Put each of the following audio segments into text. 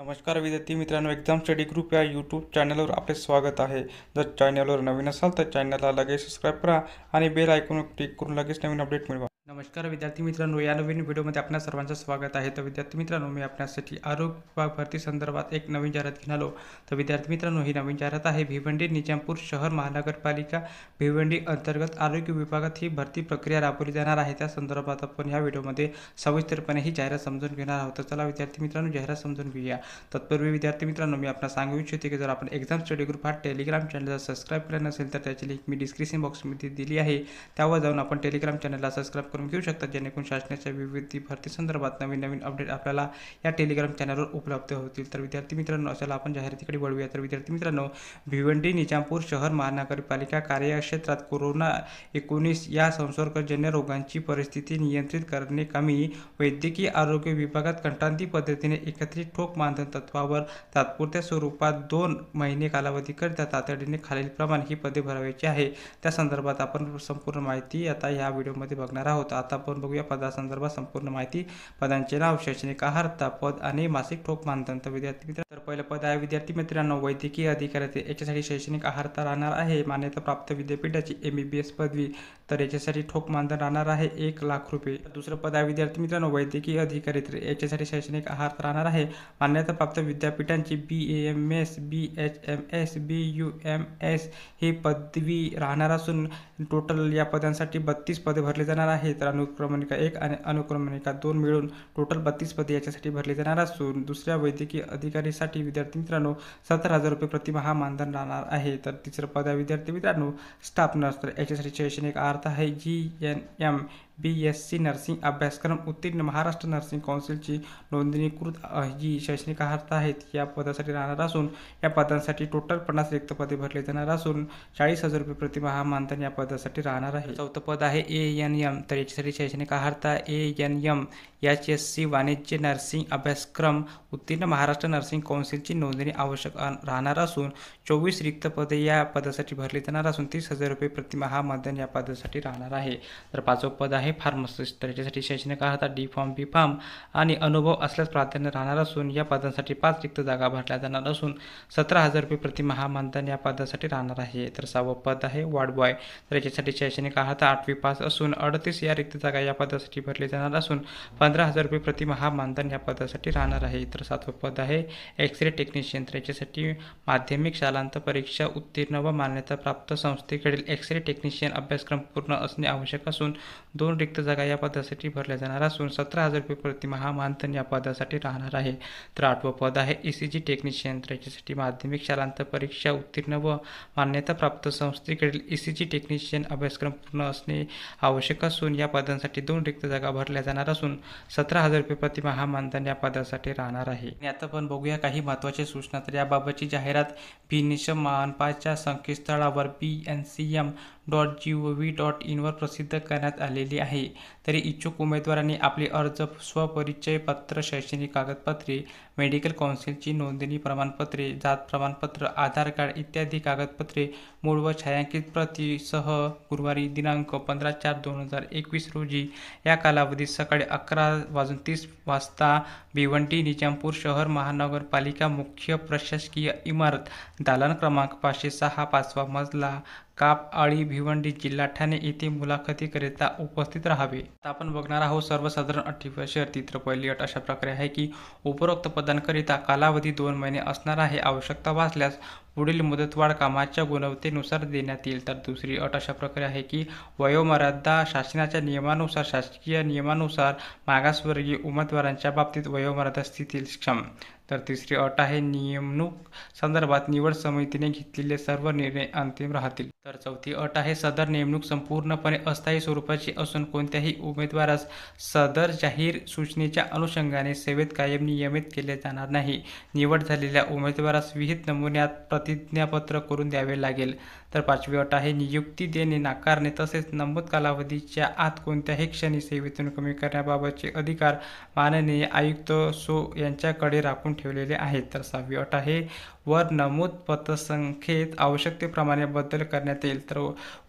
नमस्कार विद्यार्थी मित्रांनो एक्झाम स्टडी ग्रुप या यूट्यूब चॅनलवर आपले स्वागत आहे जर चॅनलवर नवीन असाल तर चॅनलला लगेच सबस्क्राईब करा आणि बेल ऐकून क्लिक करून लगेच नवीन अपडेट मिळवा नमस्कार विद्यार्थी मित्रांनो या नवीन व्हिडिओमध्ये आपल्या सर्वांचं स्वागत आहे तर विद्यार्थी मित्रांनो मी आपल्यासाठी आरोग्य विभाग भरती संदर्भात एक नवीन जाहिरात घेऊन आलो तर विद्यार्थी मित्रांनो ही नवीन जाहिरात आहे भिवंडी निजामपूर शहर महानगरपालिका भिवंडी अंतर्गत आरोग्य विभागात ही भरती प्रक्रिया राबवली जाणार आहे त्या संदर्भात आपण या व्हिडिओमध्ये सविस्तरपणे ही जाहिरात समजून घेणार आहोत तर चला विद्यार्थी मित्रांनो जाहिरात समजून घेऊया तत्पूर्वी विद्यार्थी मित्रांनो मी आपल्याला सांगू इच्छितो की जर आपण एक्झाम स्टडी ग्रुप हा टेलिग्राम चॅनलला सबस्क्राईब केला नसेल तर त्याची लिंक मी डिस्क्रिप्शन बॉक्समध्ये दिली आहे त्यावर जाऊन आपण टेलिग्राम चॅनलला सबस्क्राईब करून घेऊ शकता जेणेकरून शासनाच्या विविध भरतीसंदर्भात नवीन नवीन अपडेट आपल्याला या टेलिग्राम चॅनलवर उपलब्ध होतील तर विद्यार्थी मित्रांनो अशाला आपण जाहिरातीकडे वळूया तर विद्यार्थी मित्रांनो भिवंडी निजामपूर शहर महानगरपालिका कार्यक्षेत्रात कोरोना एकोणीस या संसर्गजन्य रोगांची परिस्थिती नियंत्रित करणे कमी वैद्यकीय आरोग्य विभागात कंटांती पद्धतीने एकत्रित ठोक मानधन तत्वावर तात्पुरत्या स्वरूपात दोन महिने कालावधीकरिता तातडीने प्रमाण ही पदे भरावायची आहे त्या संदर्भात आपण संपूर्ण माहिती आता या व्हिडिओमध्ये बघणार आहोत आहोत आता आपण बघूया पदासंदर्भात संपूर्ण माहिती पदांचे नाव शैक्षणिक आहारता पद आणि मासिक ठोक मानतंत्र विद्यार्थी मित्र तर पहिलं पद आहे विद्यार्थी मित्रांनो वैद्यकीय अधिकाऱ्याचे याच्यासाठी शैक्षणिक आहारता राहणार आहे मान्यता प्राप्त विद्यापीठाची एम बी बी एस पदवी तर याच्यासाठी ठोक मानधन राहणार आहे एक लाख रुपये दुसरं पद आहे विद्यार्थी मित्रांनो वैद्यकीय अधिकारी तर याच्यासाठी शैक्षणिक आहार राहणार आहे मान्यता प्राप्त विद्यापीठांची B A M S B H M S B U M S ही पदवी राहणार असून टोटल या पदांसाठी बत्तीस पदे भरले जाणार आहेत तर अनुक्रमणिका एक आणि अनुक्रमणिका दोन मिळून टोटल बत्तीस पदे याच्यासाठी भरले जाणार असून दुसऱ्या वैद्यकीय अधिकारीसाठी विद्यार्थी मित्रांनो सत्तर हजार रुपये प्रतिमा हा मानधन राहणार आहे तर तिसरं पद विद्यार्थी मित्रांनो स्टाफ नर्स तर याच्यासाठी शैक्षणिक अर्थ आहे G N M B S C nursing अभ्यासक्रम उत्तीर्ण महाराष्ट्र नर्सिंग काउन्सिलची नोंदणीकृत जी शैक्षणिक अर्थ आहेत या पदासाठी राहणार असून या पदांसाठी टोटल पन्नास रिक्त पदे भरले जाणार असून चाळीस हजार रुपये हा मानधन या पदासाठी राहणार आहे चौथं पद आहे ए एन एम तर याच्यासाठी शैक्षणिक अर्हता A N M H S C वाणिज्य नर्सिंग अभ्यासक्रम उत्तीर्ण महाराष्ट्र नर्सिंग काउन्सिलची नोंदणी आवश्यक राहणार असून चोवीस रिक्त पदे या पदासाठी भरली जाणार असून तीस हजार रुपये हा मानधन या पदासाठी राहणार आहे तर पाचवं पद आहे आहे फार्मसिस्ट तर याच्यासाठी शैक्षणिक अर्हता डी फॉर्म बी फॉर्म आणि अनुभव असल्यास प्राधान्य राहणार असून या पदांसाठी पाच रिक्त जागा भरल्या जाणार असून सतरा हजार रुपये प्रतिमहा मानधन या पदासाठी राहणार आहे तर सहावं पद आहे वार्ड बॉय तर याच्यासाठी शैक्षणिक अर्हता आठवी पास असून अडतीस या रिक्त जागा या पदासाठी भरली जाणार असून पंधरा हजार रुपये प्रतिमहा मानधन या पदासाठी राहणार आहे तर सातवं पद आहे एक्सरे टेक्निशियन तर याच्यासाठी माध्यमिक शालांत परीक्षा उत्तीर्ण व मान्यता प्राप्त संस्थेकडील एक्सरे टेक्निशियन अभ्यासक्रम पूर्ण असणे आवश्यक असून दोन रिक्त जागा या पदासाठी भरल्या जाणार असून सतरा हजार रुपये प्रतिमा हा मानधन या पदासाठी राहणार आहे तर आठवं पद आहे ई सी जी टेक्निशियन त्याच्यासाठी माध्यमिक शालांत परीक्षा उत्तीर्ण व मान्यताप्राप्त संस्थेकडील ई सी जी टेक्निशियन अभ्यासक्रम पूर्ण असणे आवश्यक असून या पदांसाठी दोन रिक्त जागा भरल्या जाणार असून सतरा हजार रुपये प्रतिमा हा मानधन या पदासाठी राहणार आहे आणि आता पण बघूया काही महत्त्वाच्या सूचना तर याबाबतची जाहिरात बी निशम महानपाच्या संकेतस्थळावर B N C M dot G O V dot इनवर प्रसिद्ध करण्यात आलेली आहे तरी इच्छुक उमेदवारांनी आपले अर्ज स्वपरिचय पत्र शैक्षणिक कागदपत्रे मेडिकल कौन्सिलची नोंदणी प्रमाणपत्रे जात प्रमाणपत्र आधार कार्ड इत्यादी कागदपत्रे मूळ व छायांकित प्रतीसह गुरुवारी दिनांक पंधरा चार दोन हजार एकवीस रोजी या कालावधीत सकाळी अकरा वाजून तीस वाजता भिवंडी निजामपूर शहर महानगरपालिका मुख्य प्रशासकीय इमारत दालन क्रमांक पाचशे सहा पाचवा मजला काप आळी भिवंडी जिल्हा ठाणे येथे मुलाखतीकरिता उपस्थित राहावे आपण बघणार आहोत सर्वसाधारण अटी व तिथं पहिली अट अशा प्रकारे आहे की उपरोक्त पद प्रदानकरिता कालावधी दोन महिने असणार आहे आवश्यकता भासल्यास पुढील मुदतवाढ कामाच्या गुणवत्तेनुसार देण्यात येईल तर दुसरी अट अशा प्रकारे आहे की वयोमर्यादा शासनाच्या नियमानुसार शासकीय नियमानुसार मागासवर्गीय उमेदवारांच्या बाबतीत वयोमर्यादा स्थितील क्षम तर तिसरी अट आहे नियमणूक संदर्भात निवड समितीने घेतलेले सर्व निर्णय अंतिम राहतील तर चौथी अट आहे सदर नेमणूक संपूर्णपणे अस्थायी स्वरूपाची असून कोणत्याही उमेदवारास सदर जाहीर सूचनेच्या अनुषंगाने सेवेत कायम नियमित केले जाणार नाही निवड झालेल्या उमेदवारास विहित नमुन्यात प्रति प्रतिज्ञापत्र करून द्यावे लागेल तर पाचवी अट आहे नियुक्ती देणे नाकारणे तसेच नमूद कालावधीच्या आत कोणत्याही क्षणी सेवेतून कमी करण्याबाबतचे अधिकार माननीय आयुक्त सो यांच्याकडे राखून ठेवलेले आहेत तर सहावी अट आहे वर नमूद पतसंख्येत आवश्यकतेप्रमाणे बदल करण्यात येईल तर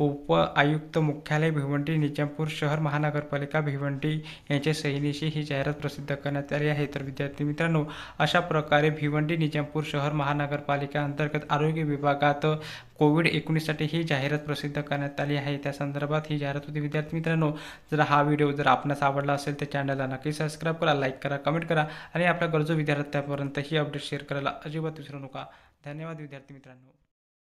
उप आयुक्त मुख्यालय भिवंडी निजामपूर शहर महानगरपालिका भिवंडी यांच्या सैनिशी ही जाहिरात प्रसिद्ध करण्यात आली आहे तर विद्यार्थी मित्रांनो अशा प्रकारे भिवंडी निजामपूर शहर महानगरपालिका अंतर्गत अंतर्गत आरोग्य विभागात कोविड एकोणीससाठी ही जाहिरात प्रसिद्ध करण्यात आली आहे त्या संदर्भात ही जाहिरात होती विद्यार्थी मित्रांनो जर हा व्हिडिओ जर आपणास आवडला असेल तर चॅनलला नक्की सबस्क्राईब करा लाईक करा कमेंट करा आणि आपल्या गरजू विद्यार्थ्यांपर्यंत ही अपडेट शेअर करायला अजिबात विसरू नका धन्यवाद विद्यार्थी मित्रांनो